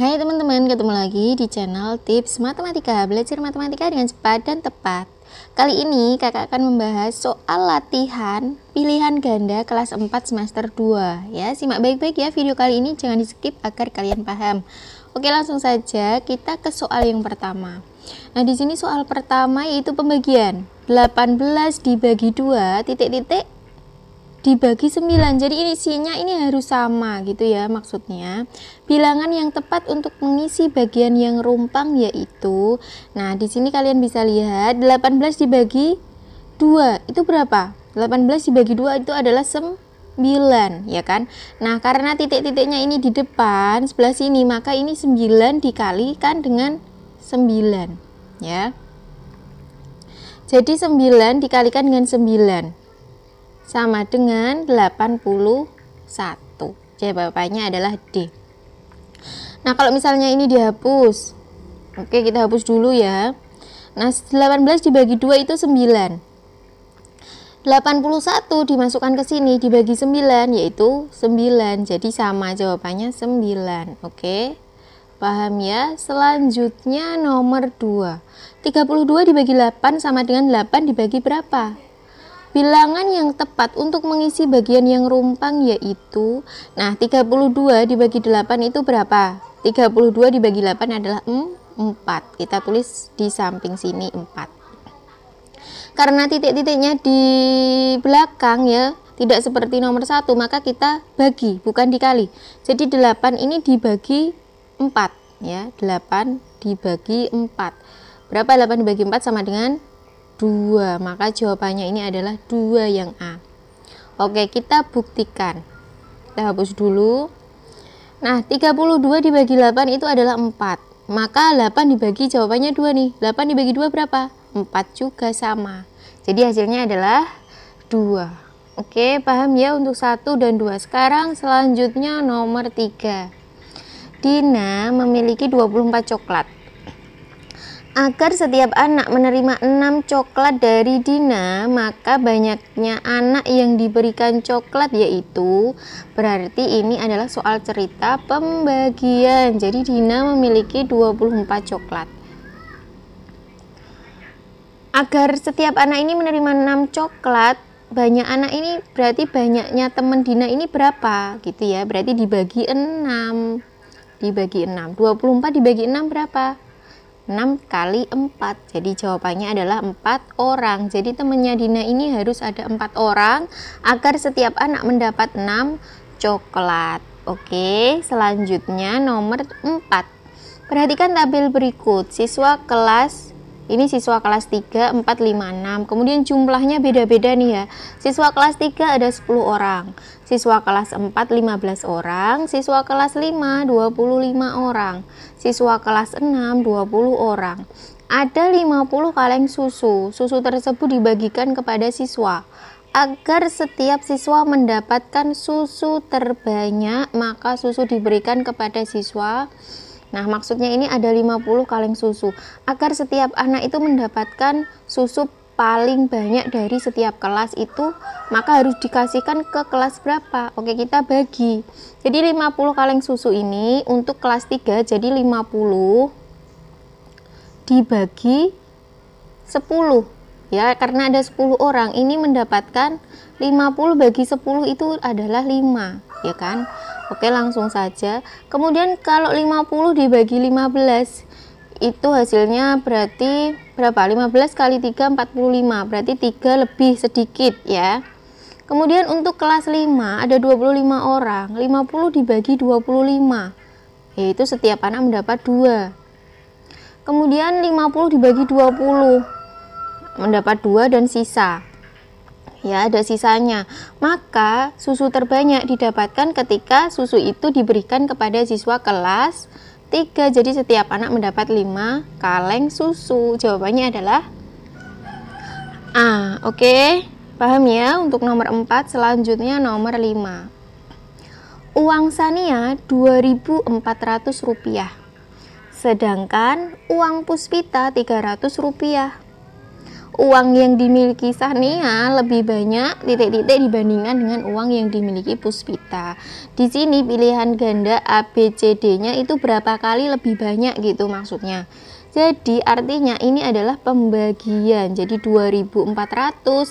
Hai teman-teman, ketemu lagi di channel Tips Matematika Belajar Matematika dengan cepat dan tepat Kali ini kakak akan membahas soal latihan pilihan ganda kelas 4 semester 2 ya, Simak baik-baik ya video kali ini, jangan di skip agar kalian paham Oke langsung saja kita ke soal yang pertama Nah di sini soal pertama yaitu pembagian 18 dibagi 2 titik-titik dibagi 9 jadi ini isinya ini harus sama gitu ya maksudnya bilangan yang tepat untuk mengisi bagian yang rumpang yaitu nah di sini kalian bisa lihat 18 dibagi 2 itu berapa 18 dibagi 2 itu adalah 9 ya kan nah karena titik-titiknya ini di depan sebelah sini maka ini 9 dikalikan dengan 9 ya jadi 9 dikalikan dengan 9 sama dengan 81. Jawabannya adalah D. Nah, kalau misalnya ini dihapus. Oke, kita hapus dulu ya. Nah, 18 dibagi 2 itu 9. 81 dimasukkan ke sini dibagi 9 yaitu 9 jadi sama jawabannya 9 oke paham ya selanjutnya nomor 2 32 dibagi 8 sama dengan 8 dibagi berapa Bilangan yang tepat untuk mengisi bagian yang rumpang yaitu Nah 32 dibagi 8 itu berapa? 32 dibagi 8 adalah 4 Kita tulis di samping sini 4 Karena titik-titiknya di belakang ya tidak seperti nomor satu maka kita bagi bukan dikali jadi 8 ini dibagi 4 ya 8 dibagi 4 berapa 8 dibagi 4 sama dengan 2. Maka jawabannya ini adalah 2 yang A. Oke, kita buktikan. Kita hapus dulu. Nah, 32 dibagi 8 itu adalah 4. Maka 8 dibagi jawabannya 2 nih. 8 dibagi 2 berapa? 4 juga sama. Jadi hasilnya adalah 2. Oke, paham ya untuk 1 dan 2. Sekarang selanjutnya nomor 3. Dina memiliki 24 coklat. Agar setiap anak menerima 6 coklat dari Dina, maka banyaknya anak yang diberikan coklat yaitu berarti ini adalah soal cerita pembagian. Jadi Dina memiliki 24 coklat. Agar setiap anak ini menerima 6 coklat, banyak anak ini berarti banyaknya teman Dina ini berapa gitu ya. Berarti dibagi 6. Dibagi 6. 24 dibagi 6 berapa? 6 kali 4 jadi jawabannya adalah 4 orang jadi temannya Dina ini harus ada 4 orang agar setiap anak mendapat 6 coklat oke selanjutnya nomor 4 perhatikan tabel berikut siswa kelas ini siswa kelas 3, 4, 5, 6. Kemudian jumlahnya beda-beda nih ya. Siswa kelas 3 ada 10 orang, siswa kelas 4 15 orang, siswa kelas 5 25 orang, siswa kelas 6 20 orang. Ada 50 kaleng susu. Susu tersebut dibagikan kepada siswa agar setiap siswa mendapatkan susu terbanyak, maka susu diberikan kepada siswa Nah, maksudnya ini ada 50 kaleng susu agar setiap anak itu mendapatkan susu paling banyak dari setiap kelas itu maka harus dikasihkan ke kelas berapa oke kita bagi jadi 50 kaleng susu ini untuk kelas 3 jadi 50 dibagi 10 ya karena ada 10 orang ini mendapatkan 50 bagi 10 itu adalah 5 ya kan Oke, langsung saja. Kemudian kalau 50 dibagi 15 itu hasilnya berarti berapa? 15 kali 3 45. Berarti 3 lebih sedikit ya. Kemudian untuk kelas 5 ada 25 orang. 50 dibagi 25 yaitu setiap anak mendapat 2. Kemudian 50 dibagi 20 mendapat 2 dan sisa ya ada sisanya. Maka susu terbanyak didapatkan ketika susu itu diberikan kepada siswa kelas 3. Jadi setiap anak mendapat 5 kaleng susu. Jawabannya adalah A. Oke. Okay? Paham ya? Untuk nomor 4 selanjutnya nomor 5. Uang Sania 2400 rupiah, Sedangkan uang Puspita 300 rupiah uang yang dimiliki Sania lebih banyak titik-titik dibandingkan dengan uang yang dimiliki Puspita. Di sini pilihan ganda A, nya itu berapa kali lebih banyak gitu maksudnya. Jadi artinya ini adalah pembagian. Jadi 2400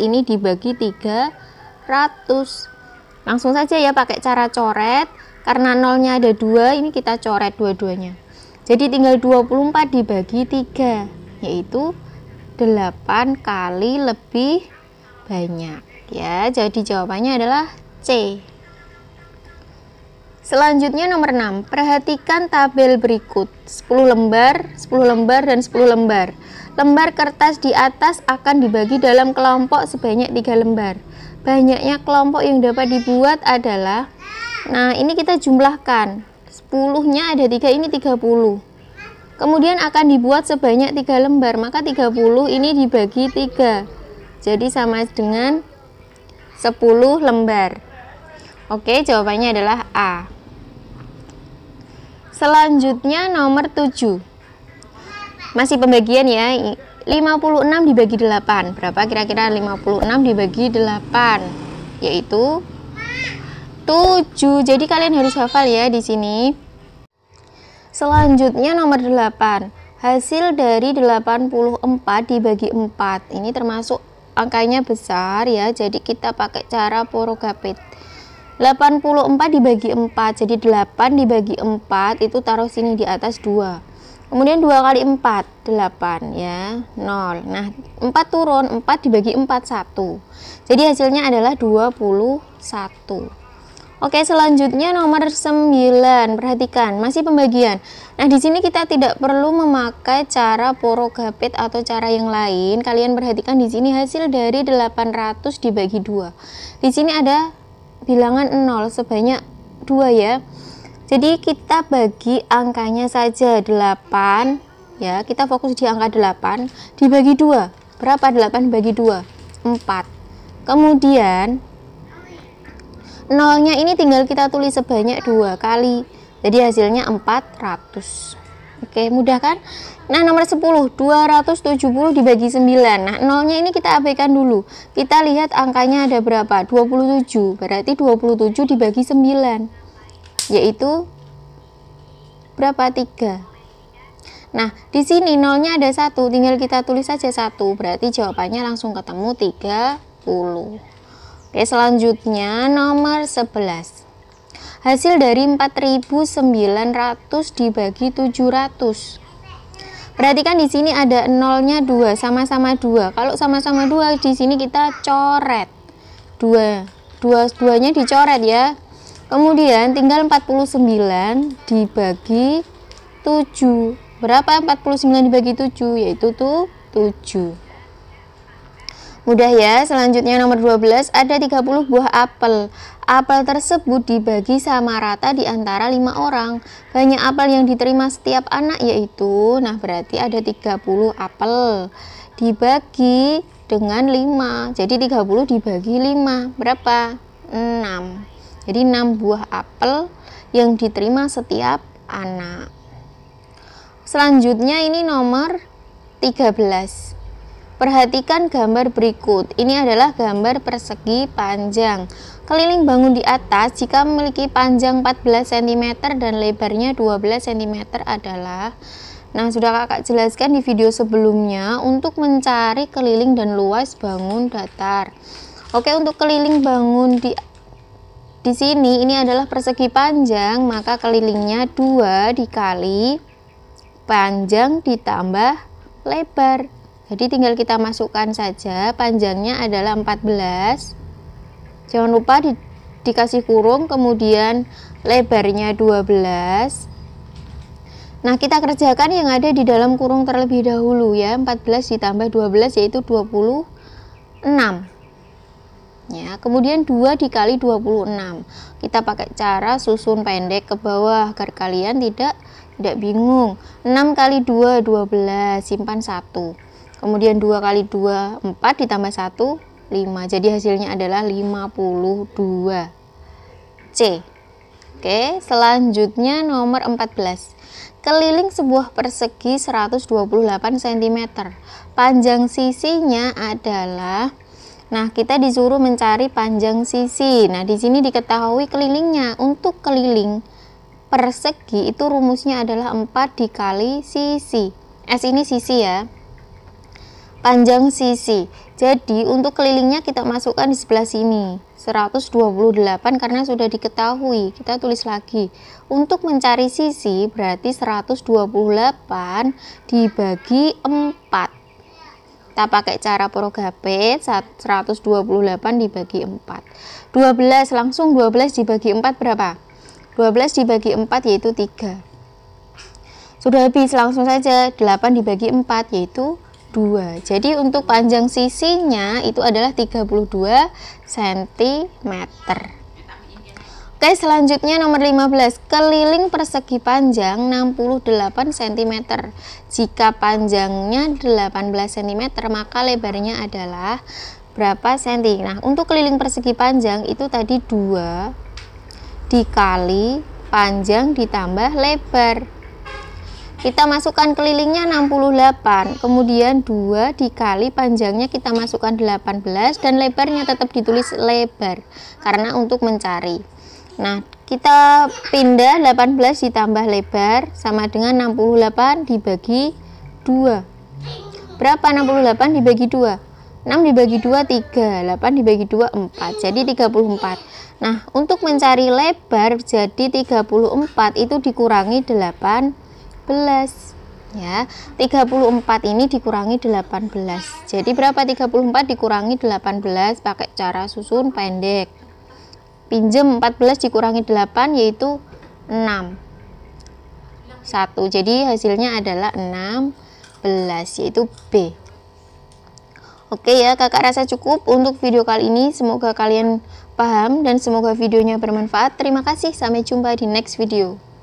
ini dibagi 300. Langsung saja ya pakai cara coret karena nolnya ada dua ini kita coret dua-duanya. Jadi tinggal 24 dibagi 3 yaitu 8 kali lebih banyak ya. Jadi jawabannya adalah C. Selanjutnya nomor 6. Perhatikan tabel berikut. 10 lembar, 10 lembar dan 10 lembar. Lembar kertas di atas akan dibagi dalam kelompok sebanyak tiga lembar. Banyaknya kelompok yang dapat dibuat adalah Nah, ini kita jumlahkan. 10-nya ada tiga ini 30. Kemudian akan dibuat sebanyak 3 lembar, maka 30 ini dibagi 3. Jadi sama dengan 10 lembar. Oke, jawabannya adalah A. Selanjutnya nomor 7. Masih pembagian ya. 56 dibagi 8. Berapa kira-kira 56 dibagi 8? Yaitu 7. Jadi kalian harus hafal ya di sini. Selanjutnya nomor 8. Hasil dari 84 dibagi 4. Ini termasuk angkanya besar ya. Jadi kita pakai cara porogapit. 84 dibagi 4. Jadi 8 dibagi 4 itu taruh sini di atas 2. Kemudian 2 kali 4, 8 ya, 0. Nah, 4 turun, 4 dibagi 4, 1. Jadi hasilnya adalah 21. Oke, selanjutnya nomor 9. Perhatikan, masih pembagian. Nah, di sini kita tidak perlu memakai cara porogapit atau cara yang lain. Kalian perhatikan di sini hasil dari 800 dibagi 2. Di sini ada bilangan 0 sebanyak 2 ya. Jadi kita bagi angkanya saja 8 ya. Kita fokus di angka 8 dibagi 2. Berapa 8 bagi 2? 4. Kemudian nolnya ini tinggal kita tulis sebanyak dua kali jadi hasilnya 400 Oke, mudah kan? Nah, nomor 10, 270 dibagi 9. Nah, nolnya ini kita abaikan dulu. Kita lihat angkanya ada berapa? 27. Berarti 27 dibagi 9. Yaitu berapa? 3. Nah, di sini nolnya ada satu, tinggal kita tulis saja satu. Berarti jawabannya langsung ketemu 30. Oke, selanjutnya nomor 11. Hasil dari 4900 dibagi 700. Perhatikan di sini ada nolnya 2, sama-sama 2. Kalau sama-sama 2 di sini kita coret. 2. 2 2 nya dicoret ya. Kemudian tinggal 49 dibagi 7. Berapa 49 dibagi 7? Yaitu tuh 7. Mudah ya, selanjutnya nomor 12 ada 30 buah apel. Apel tersebut dibagi sama rata di antara 5 orang. Banyak apel yang diterima setiap anak yaitu, nah berarti ada 30 apel. Dibagi dengan 5, jadi 30 dibagi 5, berapa? 6. Jadi 6 buah apel yang diterima setiap anak. Selanjutnya ini nomor 13 Perhatikan gambar berikut. Ini adalah gambar persegi panjang. Keliling bangun di atas jika memiliki panjang 14 cm dan lebarnya 12 cm adalah Nah, sudah kakak jelaskan di video sebelumnya untuk mencari keliling dan luas bangun datar. Oke, untuk keliling bangun di di sini ini adalah persegi panjang, maka kelilingnya 2 dikali panjang ditambah lebar. Jadi tinggal kita masukkan saja, panjangnya adalah 14. Jangan lupa di, dikasih kurung, kemudian lebarnya 12. Nah, kita kerjakan yang ada di dalam kurung terlebih dahulu ya. 14 ditambah 12 yaitu 26. Ya, kemudian 2 dikali 26. Kita pakai cara susun pendek ke bawah agar kalian tidak tidak bingung. 6 kali 2 12, simpan 1 kemudian 2 kali 2 4 ditambah 1 5 jadi hasilnya adalah 52 C Oke selanjutnya nomor 14 keliling sebuah persegi 128 cm panjang sisinya adalah Nah, kita disuruh mencari panjang sisi. Nah, di sini diketahui kelilingnya. Untuk keliling persegi itu rumusnya adalah 4 dikali sisi. S ini sisi ya panjang sisi jadi untuk kelilingnya kita masukkan di sebelah sini 128 karena sudah diketahui kita tulis lagi untuk mencari sisi berarti 128 dibagi 4 kita pakai cara progapet 128 dibagi 4 12 langsung 12 dibagi 4 berapa? 12 dibagi 4 yaitu 3 sudah habis langsung saja 8 dibagi 4 yaitu jadi untuk panjang sisinya itu adalah 32 cm. Oke, selanjutnya nomor 15. Keliling persegi panjang 68 cm. Jika panjangnya 18 cm, maka lebarnya adalah berapa cm Nah, untuk keliling persegi panjang itu tadi 2 dikali panjang ditambah lebar kita masukkan kelilingnya 68 kemudian 2 dikali panjangnya kita masukkan 18 dan lebarnya tetap ditulis lebar karena untuk mencari nah kita pindah 18 ditambah lebar sama dengan 68 dibagi 2 berapa 68 dibagi 2 6 dibagi 2 3 8 dibagi 2 4 jadi 34 nah untuk mencari lebar jadi 34 itu dikurangi 8 18 ya 34 ini dikurangi 18 jadi berapa 34 dikurangi 18 pakai cara susun pendek pinjem 14 dikurangi 8 yaitu 6 1 jadi hasilnya adalah 16 yaitu B Oke ya kakak rasa cukup untuk video kali ini semoga kalian paham dan semoga videonya bermanfaat terima kasih sampai jumpa di next video